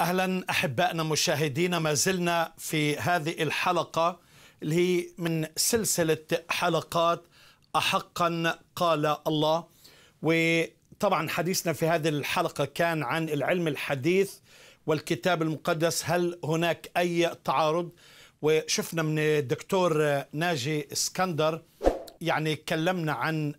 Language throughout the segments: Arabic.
اهلا احبائنا مشاهدينا ما زلنا في هذه الحلقه اللي هي من سلسله حلقات احقا قال الله وطبعا حديثنا في هذه الحلقه كان عن العلم الحديث والكتاب المقدس هل هناك اي تعارض وشفنا من الدكتور ناجي اسكندر يعني تكلمنا عن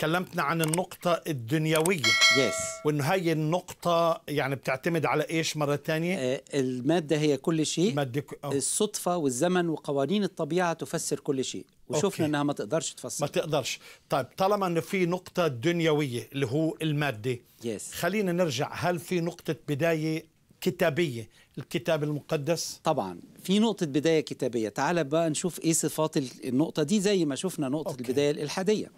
كلمتنا عن النقطة الدنيوية يس yes. وإنه هاي النقطة يعني بتعتمد على إيش مرة تانية؟ آه، المادة هي كل شيء مادة ك... الصدفة والزمن وقوانين الطبيعة تفسر كل شيء وشفنا إنها ما تقدرش تفسر ما تقدرش طيب طالما إنه في نقطة دنيوية اللي هو المادة يس yes. خلينا نرجع هل في نقطة بداية كتابية الكتاب المقدس طبعا في نقطة بداية كتابية تعال بقى نشوف ايه صفات النقطة دي زي ما شفنا نقطة okay. البداية الإلحادية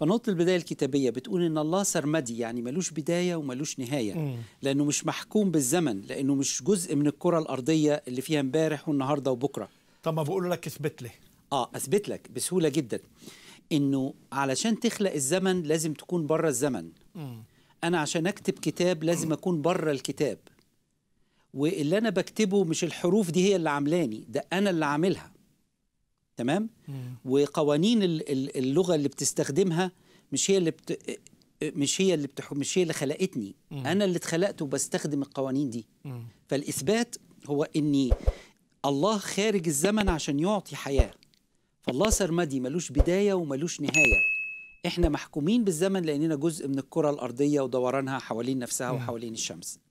فنقطة البداية الكتابية بتقول إن الله سرمدي يعني ملوش بداية وملوش نهاية لأنه مش محكوم بالزمن لأنه مش جزء من الكرة الأرضية اللي فيها امبارح والنهاردة وبكرة طب ما بقول لك اثبت لي آه أثبت لك بسهولة جدا إنه علشان تخلق الزمن لازم تكون بره الزمن أنا عشان أكتب كتاب لازم أكون بره الكتاب واللي أنا بكتبه مش الحروف دي هي اللي عاملاني ده أنا اللي عاملها تمام مم. وقوانين اللغه اللي بتستخدمها مش هي اللي بت... مش هي اللي بتح... مش هي اللي خلقتني مم. انا اللي اتخلقت وبستخدم القوانين دي مم. فالاثبات هو اني الله خارج الزمن عشان يعطي حياه فالله سرمدي ملوش بدايه وملوش نهايه احنا محكومين بالزمن لاننا جزء من الكره الارضيه ودورانها حوالين نفسها مم. وحوالين الشمس